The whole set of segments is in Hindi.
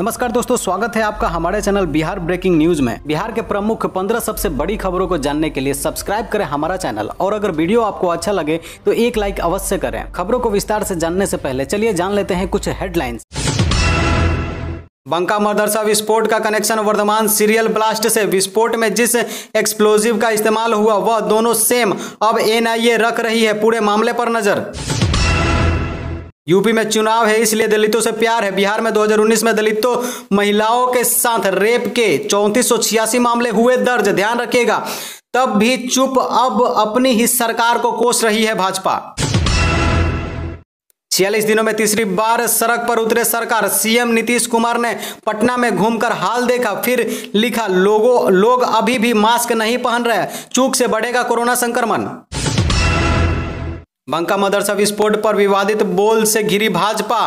नमस्कार दोस्तों स्वागत है आपका हमारे चैनल बिहार ब्रेकिंग न्यूज में बिहार के प्रमुख पंद्रह सबसे बड़ी खबरों को जानने के लिए सब्सक्राइब करें हमारा चैनल और अगर वीडियो आपको अच्छा लगे तो एक लाइक अवश्य करें खबरों को विस्तार से जानने से पहले चलिए जान लेते हैं कुछ हेडलाइंस बंका मदरसा विस्फोट का कनेक्शन वर्धमान सीरियल ब्लास्ट से विस्फोट में जिस एक्सप्लोजिव का इस्तेमाल हुआ वह दोनों सेम अब एनआईए रख रही है पूरे मामले पर नजर यूपी में चुनाव है इसलिए दलितों से प्यार है बिहार में 2019 में दलितों महिलाओं के साथ रेप के चौंतीस मामले हुए दर्ज ध्यान रखिएगा तब भी चुप अब अपनी ही सरकार को कोस रही है भाजपा छियालीस दिनों में तीसरी बार सड़क पर उतरे सरकार सीएम नीतीश कुमार ने पटना में घूमकर हाल देखा फिर लिखा लोगों लोग अभी भी मास्क नहीं पहन रहे चूक से बढ़ेगा कोरोना संक्रमण बंका मदरसा विस्फोट पर विवादित बोल से घिरी भाजपा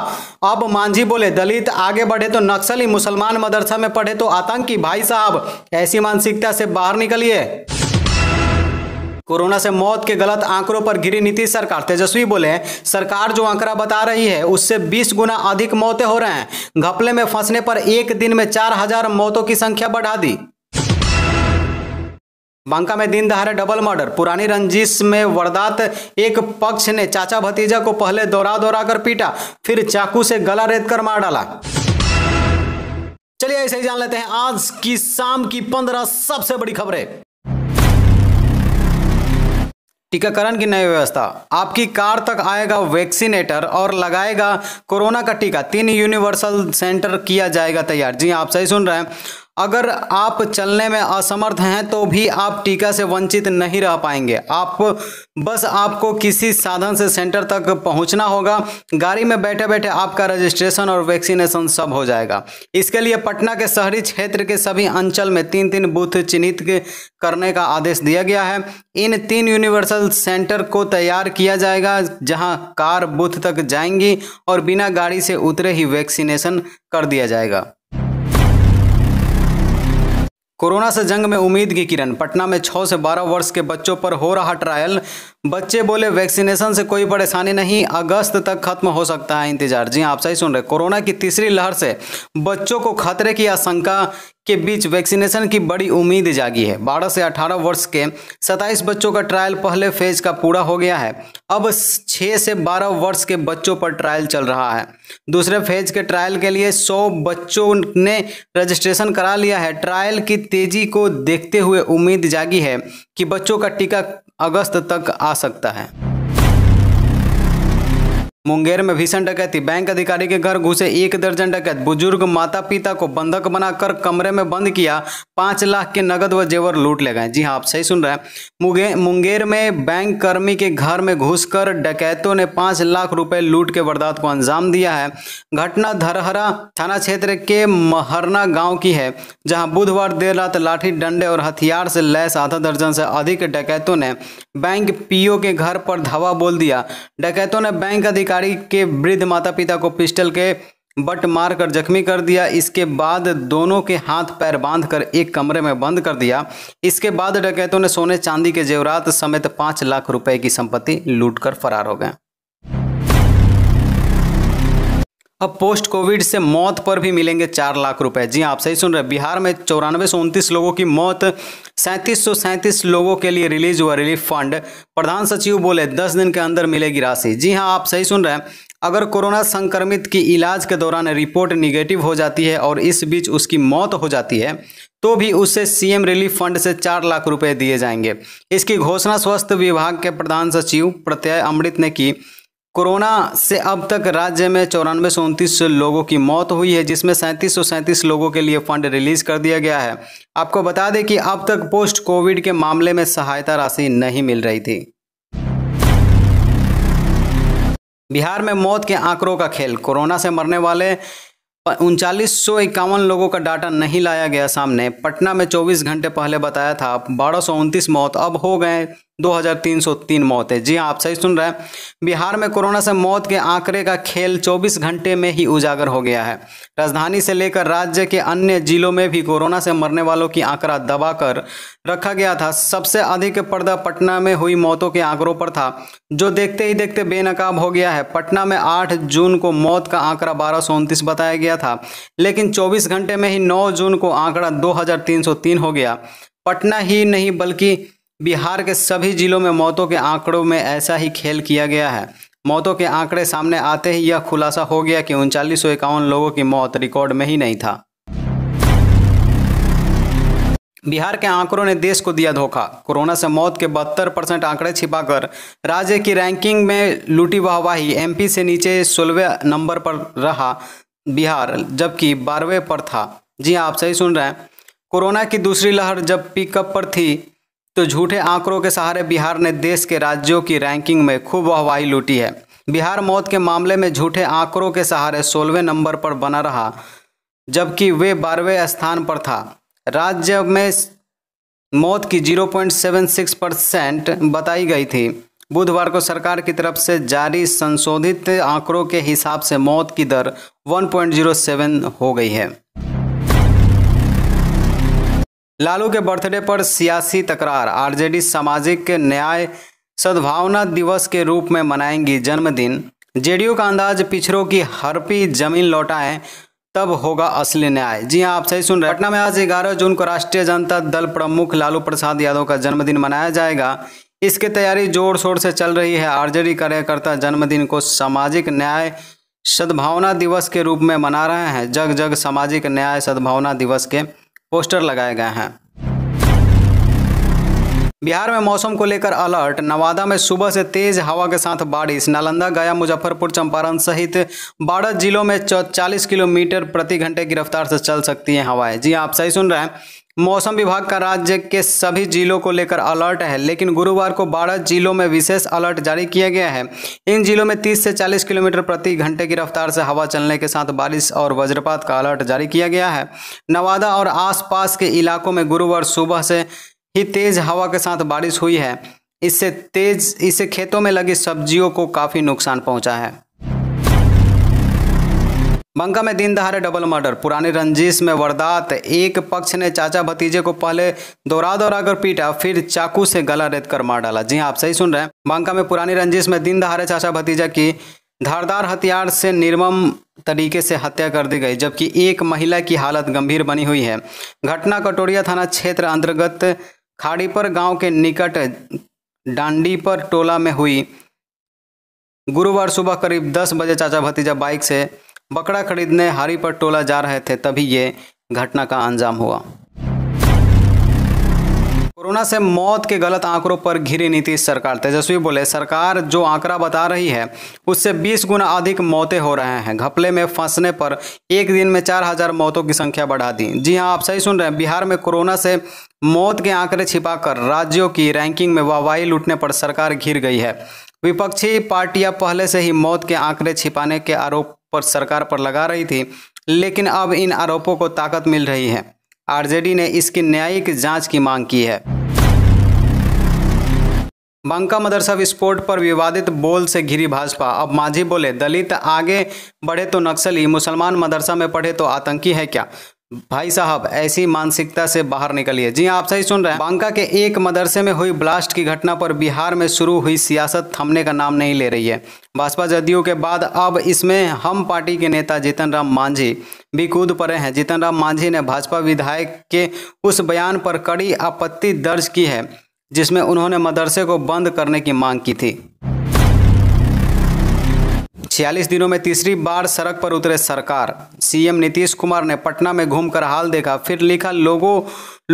अब मांझी बोले दलित आगे बढ़े तो नक्सली मुसलमान मदरसा में पढ़े तो आतंकी भाई साहब ऐसी मानसिकता से बाहर निकलिए कोरोना से मौत के गलत आंकड़ों पर घिरी नीतीश सरकार तेजस्वी बोले सरकार जो आंकड़ा बता रही है उससे 20 गुना अधिक मौतें हो रहे हैं घपले में फंसने पर एक दिन में 4000 मौतों की संख्या बढ़ा दी बांका में दिन दहाड़े डबल मर्डर पुरानी रंजिश में वारदात एक पक्ष ने चाचा भतीजा को पहले दौरा दौरा कर पीटा फिर चाकू से गला रेत कर मार डाला चलिए ऐसे ही जान लेते हैं आज की शाम की पंद्रह सबसे बड़ी खबरें टीकाकरण की नई व्यवस्था आपकी कार तक आएगा वैक्सीनेटर और लगाएगा कोरोना का टीका तीन यूनिवर्सल सेंटर किया जाएगा तैयार जी हाँ, आप सही सुन रहे हैं अगर आप चलने में असमर्थ हैं तो भी आप टीका से वंचित नहीं रह पाएंगे आप बस आपको किसी साधन से सेंटर तक पहुंचना होगा गाड़ी में बैठे बैठे आपका रजिस्ट्रेशन और वैक्सीनेशन सब हो जाएगा इसके लिए पटना के शहरी क्षेत्र के सभी अंचल में तीन तीन बूथ चिन्हित करने का आदेश दिया गया है इन तीन यूनिवर्सल सेंटर को तैयार किया जाएगा जहाँ कार बूथ तक जाएंगी और बिना गाड़ी से उतरे ही वैक्सीनेशन कर दिया जाएगा कोरोना से जंग में उम्मीद की किरण पटना में 6 से 12 वर्ष के बच्चों पर हो रहा ट्रायल बच्चे बोले वैक्सीनेशन से कोई परेशानी नहीं अगस्त तक खत्म हो सकता है इंतजार जी हाँ, आप सही सुन रहे कोरोना की तीसरी लहर से बच्चों को खतरे की आशंका के बीच वैक्सीनेशन की बड़ी उम्मीद जागी है 12 से 18 वर्ष के 27 बच्चों का ट्रायल पहले फेज का पूरा हो गया है अब 6 से 12 वर्ष के बच्चों पर ट्रायल चल रहा है दूसरे फेज के ट्रायल के लिए 100 बच्चों ने रजिस्ट्रेशन करा लिया है ट्रायल की तेजी को देखते हुए उम्मीद जागी है कि बच्चों का टीका अगस्त तक आ सकता है मुंगेर में भीषण डकैती बैंक अधिकारी के घर घुसे एक दर्जन डकैत बुजुर्ग माता पिता को बंधक बनाकर कमरे में बंद किया पांच लाख के नगद व जेवर लूट ले गए जी हाँ आप सही सुन रहे हैं मुंगेर में बैंक कर्मी के घर में घुसकर डकैतों ने पांच लाख रुपए लूट के वारदात को अंजाम दिया है घटना धरहरा थाना क्षेत्र के महरना गाँव की है जहाँ बुधवार देर रात लाठी डंडे और हथियार से लैस आधा दर्जन से अधिक डकैतों ने बैंक पीओ के घर पर धावा बोल दिया डकैतों ने बैंक अधिकारी अधिकारी के वृद्ध माता पिता को पिस्टल के बट मार कर जख्मी कर दिया इसके बाद दोनों के हाथ पैर बांध कर एक कमरे में बंद कर दिया इसके बाद डकैतों ने सोने चांदी के जेवरात समेत पाँच लाख रुपए की संपत्ति लूट कर फरार हो गए अब पोस्ट कोविड से मौत पर भी मिलेंगे चार लाख रुपए जी हाँ, आप सही सुन रहे बिहार में चौरानवे सौ उनतीस लोगों की मौत सैंतीस लोगों के लिए रिलीज हुआ रिलीफ फंड प्रधान सचिव बोले दस दिन के अंदर मिलेगी राशि जी हाँ आप सही सुन रहे हैं अगर कोरोना संक्रमित की इलाज के दौरान रिपोर्ट निगेटिव हो जाती है और इस बीच उसकी मौत हो जाती है तो भी उसे सीएम रिलीफ फंड से चार लाख रुपए दिए जाएंगे इसकी घोषणा स्वास्थ्य विभाग के प्रधान सचिव प्रत्यय अमृत ने की कोरोना से अब तक राज्य में चौरानवे सौ उनतीस लोगों की मौत हुई है जिसमें सैंतीस सौ सैंतीस लोगों के लिए फंड रिलीज कर दिया गया है आपको बता दें कि अब तक पोस्ट कोविड के मामले में सहायता राशि नहीं मिल रही थी बिहार में मौत के आंकड़ों का खेल कोरोना से मरने वाले उनचालीस सौ इक्यावन लोगों का डाटा नहीं लाया गया सामने पटना में 24 घंटे पहले बताया था बारह सौ उनतीस मौत अब हो गए 2303 मौत है जी हाँ आप सही सुन रहे हैं बिहार में कोरोना से मौत के आंकड़े का खेल 24 घंटे में ही उजागर हो गया है राजधानी से लेकर राज्य के अन्य जिलों में भी कोरोना से मरने वालों की आंकड़ा दबाकर रखा गया था सबसे अधिक पर्दा पटना में हुई मौतों के आंकड़ों पर था जो देखते ही देखते बेनकाब हो गया है पटना में आठ जून को मौत का आंकड़ा बारह बताया गया था लेकिन चौबीस घंटे में ही नौ जून को आंकड़ा दो हो गया पटना ही नहीं बल्कि बिहार के सभी जिलों में मौतों के आंकड़ों में ऐसा ही खेल किया गया है मौतों के आंकड़े सामने आते ही यह खुलासा हो गया कि उनचालीस लोगों की मौत रिकॉर्ड में ही नहीं था बिहार के आंकड़ों ने देश को दिया धोखा कोरोना से मौत के बहत्तर परसेंट आंकड़े छिपाकर राज्य की रैंकिंग में लूटी वाहवाही एमपी से नीचे सोलहवें नंबर पर रहा बिहार जबकि बारहवें पर था जी हाँ, आप सही सुन रहे हैं कोरोना की दूसरी लहर जब पिकअप पर थी तो झूठे आंकड़ों के सहारे बिहार ने देश के राज्यों की रैंकिंग में खूब वाहवाही लूटी है बिहार मौत के मामले में झूठे आंकड़ों के सहारे सोलहवें नंबर पर बना रहा जबकि वे बारहवें स्थान पर था राज्य में मौत की 0.76 परसेंट बताई गई थी बुधवार को सरकार की तरफ से जारी संशोधित आंकड़ों के हिसाब से मौत की दर 1.07 हो गई है लालू के बर्थडे पर सियासी तकरार आरजेडी सामाजिक न्याय सद्भावना दिवस के रूप में मनाएंगी जन्मदिन जेडीयू का अंदाज पिछड़ों की हरपी जमीन लौटाए तब होगा असली न्याय जी हाँ आप सही सुन रहे पटना में आज 11 जून को राष्ट्रीय जनता दल प्रमुख लालू प्रसाद यादव का जन्मदिन मनाया जाएगा इसकी तैयारी जोर शोर से चल रही है आरजेडी कार्यकर्ता जन्मदिन को सामाजिक न्याय सद्भावना दिवस के रूप में मना रहे हैं जग जग सामाजिक न्याय सद्भावना दिवस के पोस्टर लगाए गए हैं बिहार में मौसम को लेकर अलर्ट नवादा में सुबह से तेज हवा के साथ बारिश नालंदा गया मुजफ्फरपुर चंपारण सहित बारह जिलों में 40 किलोमीटर प्रति घंटे की रफ्तार से चल सकती हैं हवाएं जी हाँ, आप सही सुन रहे हैं मौसम विभाग का राज्य के सभी जिलों को लेकर अलर्ट है लेकिन गुरुवार को 12 जिलों में विशेष अलर्ट जारी किया गया है इन जिलों में 30 से 40 किलोमीटर प्रति घंटे की रफ्तार से हवा चलने के साथ बारिश और वज्रपात का अलर्ट जारी किया गया है नवादा और आसपास के इलाकों में गुरुवार सुबह से ही तेज हवा के साथ बारिश हुई है इससे तेज इससे खेतों में लगी सब्जियों को काफ़ी नुकसान पहुँचा है बंका में दिन दहाड़े डबल मर्डर पुरानी रंजिश में वारदात एक पक्ष ने चाचा भतीजे को पहले दौरा दौरा कर पीटा फिर चाकू से गला रेत कर मार डाला जी हाँ आप सही सुन रहे हैं बंका में पुरानी रंजिश में दिन दहाड़े चाचा भतीजा की धारदार हथियार से निर्मम तरीके से हत्या कर दी गई जबकि एक महिला की हालत गंभीर बनी हुई है घटना कटोरिया थाना क्षेत्र अंतर्गत खाड़ीपर गांव के निकट डांडीपर टोला में हुई गुरुवार सुबह करीब 10 बजे चाचा भतीजा बाइक से बकरा खरीदने हारी पर टोला जा रहे थे तभी ये घटना का अंजाम हुआ कोरोना से मौत के गलत आंकड़ों पर घिरी नीतीश सरकार तेजस्वी बोले सरकार जो आंकड़ा बता रही है उससे 20 गुना अधिक मौतें हो रहे हैं घपले में फंसने पर एक दिन में 4000 मौतों की संख्या बढ़ा दी जी हां आप सही सुन रहे हैं बिहार में कोरोना से मौत के आंकड़े छिपाकर राज्यों की रैंकिंग में वाहवाही लूटने पर सरकार घिर गई है विपक्षी पार्टियां पहले से ही मौत के आंकड़े छिपाने के आरोप पर सरकार पर लगा रही थी लेकिन अब इन आरोपों को ताकत मिल रही है आरजेडी ने इसकी न्यायिक जांच की मांग की है बंका मदरसा विस्फोट पर विवादित बोल से घिरी भाजपा अब माझी बोले दलित आगे बढ़े तो नक्सली मुसलमान मदरसा में पढ़े तो आतंकी है क्या भाई साहब ऐसी मानसिकता से बाहर निकलिए जी हाँ, आप सही सुन रहे हैं बांका के एक मदरसे में हुई ब्लास्ट की घटना पर बिहार में शुरू हुई सियासत थमने का नाम नहीं ले रही है भाजपा जदयू के बाद अब इसमें हम पार्टी के नेता जीतन राम मांझी भी कूद पड़े हैं जीतन राम मांझी ने भाजपा विधायक के उस बयान पर कड़ी आपत्ति दर्ज की है जिसमें उन्होंने मदरसे को बंद करने की मांग की थी छियालीस दिनों में तीसरी बार सड़क पर उतरे सरकार सीएम नीतीश कुमार ने पटना में घूमकर हाल देखा फिर लिखा लोगों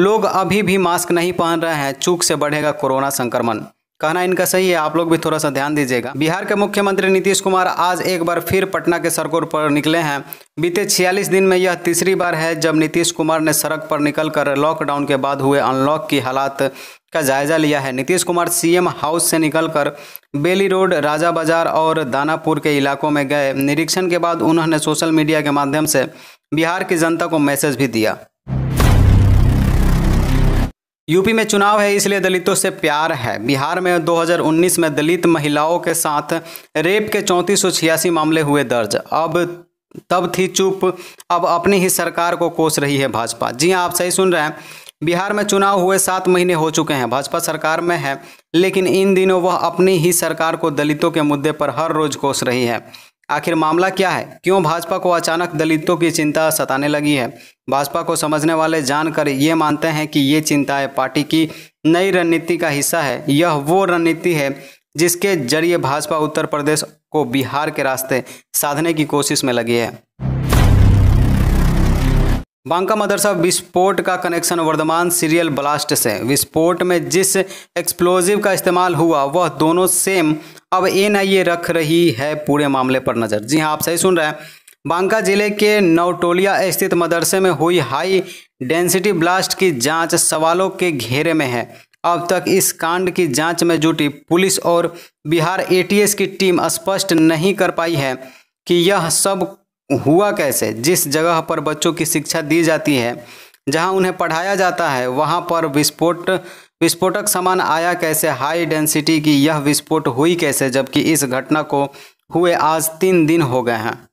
लोग अभी भी मास्क नहीं पहन रहे हैं चूक से बढ़ेगा कोरोना संक्रमण कहना इनका सही है आप लोग भी थोड़ा सा ध्यान दीजिएगा बिहार के मुख्यमंत्री नीतीश कुमार आज एक बार फिर पटना के सड़कों पर निकले हैं बीते 46 दिन में यह तीसरी बार है जब नीतीश कुमार ने सड़क पर निकलकर लॉकडाउन के बाद हुए अनलॉक की हालात का जायजा लिया है नीतीश कुमार सीएम हाउस से निकलकर बेली रोड राजा बाजार और दानापुर के इलाकों में गए निरीक्षण के बाद उन्होंने सोशल मीडिया के माध्यम से बिहार की जनता को मैसेज भी दिया यूपी में चुनाव है इसलिए दलितों से प्यार है बिहार में 2019 में दलित महिलाओं के साथ रेप के चौंतीस मामले हुए दर्ज अब तब थी चुप अब अपनी ही सरकार को कोस रही है भाजपा जी हाँ आप सही सुन रहे हैं बिहार में चुनाव हुए सात महीने हो चुके हैं भाजपा सरकार में है लेकिन इन दिनों वह अपनी ही सरकार को दलितों के मुद्दे पर हर रोज कोस रही है आखिर मामला क्या है क्यों भाजपा को अचानक दलितों की चिंता सताने लगी है भाजपा को समझने वाले जानकर ये मानते हैं कि ये चिंताएं पार्टी की नई रणनीति का हिस्सा है यह वो रणनीति है जिसके जरिए भाजपा उत्तर प्रदेश को बिहार के रास्ते साधने की कोशिश में लगी है बांका मदरसा विस्फोट का कनेक्शन वर्धमान सीरियल ब्लास्ट से विस्फोट में जिस एक्सप्लोजिव का इस्तेमाल हुआ वह दोनों सेम अब एनआईए रख रही है पूरे मामले पर नज़र जी हाँ आप सही सुन रहे हैं बांका जिले के नवटोलिया स्थित मदरसे में हुई हाई डेंसिटी ब्लास्ट की जांच सवालों के घेरे में है अब तक इस कांड की जांच में जुटी पुलिस और बिहार एटीएस की टीम स्पष्ट नहीं कर पाई है कि यह सब हुआ कैसे जिस जगह पर बच्चों की शिक्षा दी जाती है जहां उन्हें पढ़ाया जाता है वहां पर विस्फोट विस्फोटक सामान आया कैसे हाई डेंसिटी की यह विस्फोट हुई कैसे जबकि इस घटना को हुए आज तीन दिन हो गए हैं